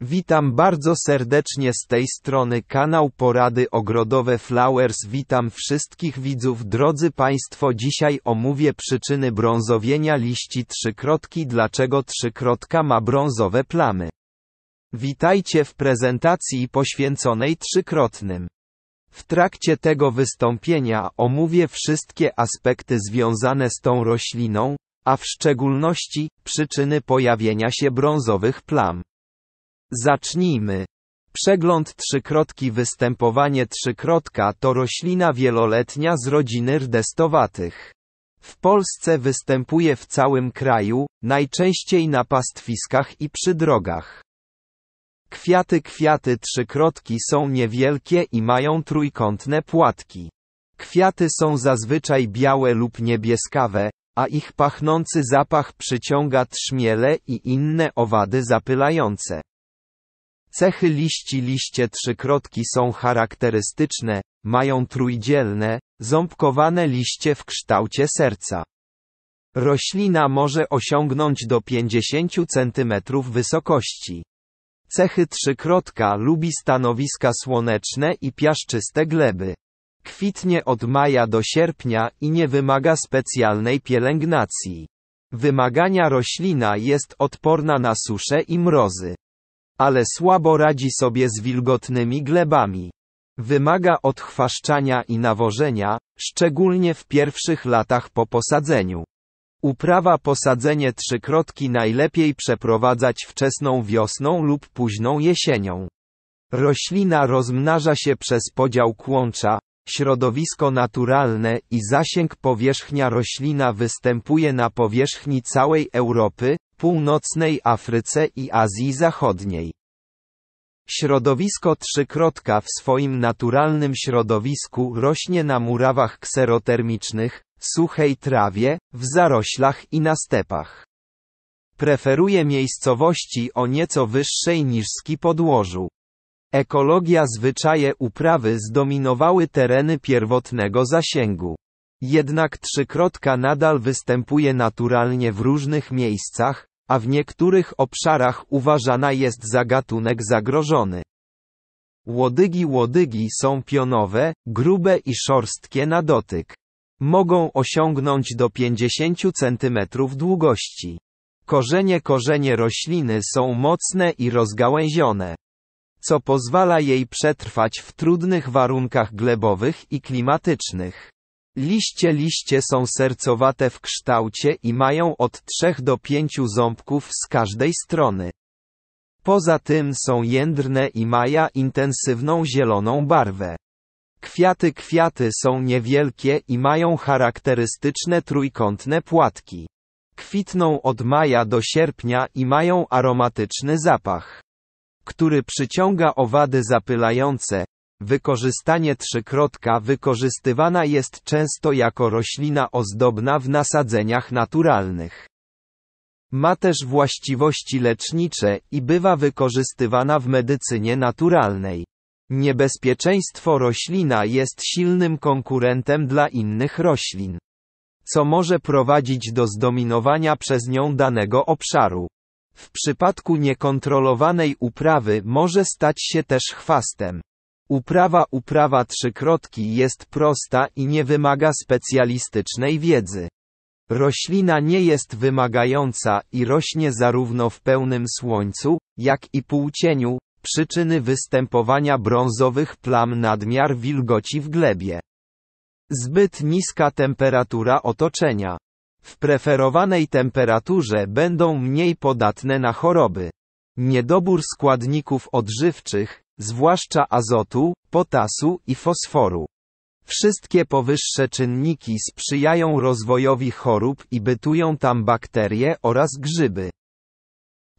Witam bardzo serdecznie z tej strony kanał Porady Ogrodowe Flowers. Witam wszystkich widzów. Drodzy Państwo, dzisiaj omówię przyczyny brązowienia liści trzykrotki. Dlaczego trzykrotka ma brązowe plamy? Witajcie w prezentacji poświęconej trzykrotnym. W trakcie tego wystąpienia omówię wszystkie aspekty związane z tą rośliną, a w szczególności przyczyny pojawienia się brązowych plam. Zacznijmy. Przegląd trzykrotki Występowanie trzykrotka to roślina wieloletnia z rodziny rdestowatych. W Polsce występuje w całym kraju, najczęściej na pastwiskach i przy drogach. Kwiaty Kwiaty trzykrotki są niewielkie i mają trójkątne płatki. Kwiaty są zazwyczaj białe lub niebieskawe, a ich pachnący zapach przyciąga trzmiele i inne owady zapylające. Cechy liści liście trzykrotki są charakterystyczne, mają trójdzielne, ząbkowane liście w kształcie serca. Roślina może osiągnąć do 50 cm wysokości. Cechy trzykrotka lubi stanowiska słoneczne i piaszczyste gleby. Kwitnie od maja do sierpnia i nie wymaga specjalnej pielęgnacji. Wymagania roślina jest odporna na suszę i mrozy ale słabo radzi sobie z wilgotnymi glebami. Wymaga odchwaszczania i nawożenia, szczególnie w pierwszych latach po posadzeniu. Uprawa posadzenie trzykrotki najlepiej przeprowadzać wczesną wiosną lub późną jesienią. Roślina rozmnaża się przez podział kłącza, środowisko naturalne i zasięg powierzchnia roślina występuje na powierzchni całej Europy, Północnej Afryce i Azji Zachodniej. Środowisko trzykrotka w swoim naturalnym środowisku rośnie na murawach kserotermicznych, suchej trawie, w zaroślach i na stepach. Preferuje miejscowości o nieco wyższej niż ski podłożu. Ekologia zwyczaje uprawy zdominowały tereny pierwotnego zasięgu. Jednak trzykrotka nadal występuje naturalnie w różnych miejscach, a w niektórych obszarach uważana jest za gatunek zagrożony. Łodygi łodygi są pionowe, grube i szorstkie na dotyk. Mogą osiągnąć do 50 cm długości. Korzenie korzenie rośliny są mocne i rozgałęzione, co pozwala jej przetrwać w trudnych warunkach glebowych i klimatycznych. Liście liście są sercowate w kształcie i mają od 3 do 5 ząbków z każdej strony. Poza tym są jędrne i mają intensywną zieloną barwę. Kwiaty kwiaty są niewielkie i mają charakterystyczne trójkątne płatki. Kwitną od maja do sierpnia i mają aromatyczny zapach, który przyciąga owady zapylające, Wykorzystanie trzykrotka wykorzystywana jest często jako roślina ozdobna w nasadzeniach naturalnych. Ma też właściwości lecznicze i bywa wykorzystywana w medycynie naturalnej. Niebezpieczeństwo roślina jest silnym konkurentem dla innych roślin. Co może prowadzić do zdominowania przez nią danego obszaru. W przypadku niekontrolowanej uprawy może stać się też chwastem. Uprawa uprawa trzykrotki jest prosta i nie wymaga specjalistycznej wiedzy. Roślina nie jest wymagająca i rośnie zarówno w pełnym słońcu, jak i półcieniu. Przyczyny występowania brązowych plam nadmiar wilgoci w glebie. Zbyt niska temperatura otoczenia. W preferowanej temperaturze będą mniej podatne na choroby. Niedobór składników odżywczych, zwłaszcza azotu, potasu i fosforu. Wszystkie powyższe czynniki sprzyjają rozwojowi chorób i bytują tam bakterie oraz grzyby,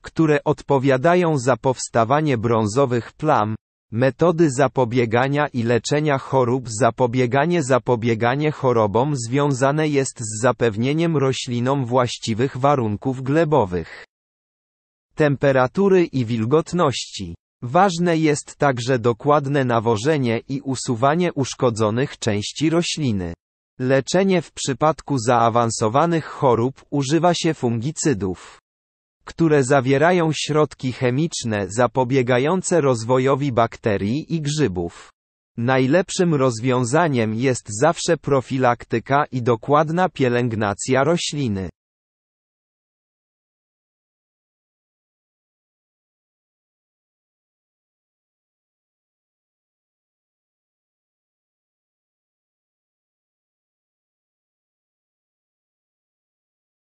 które odpowiadają za powstawanie brązowych plam, metody zapobiegania i leczenia chorób zapobieganie zapobieganie chorobom związane jest z zapewnieniem roślinom właściwych warunków glebowych, temperatury i wilgotności. Ważne jest także dokładne nawożenie i usuwanie uszkodzonych części rośliny. Leczenie w przypadku zaawansowanych chorób używa się fungicydów, które zawierają środki chemiczne zapobiegające rozwojowi bakterii i grzybów. Najlepszym rozwiązaniem jest zawsze profilaktyka i dokładna pielęgnacja rośliny.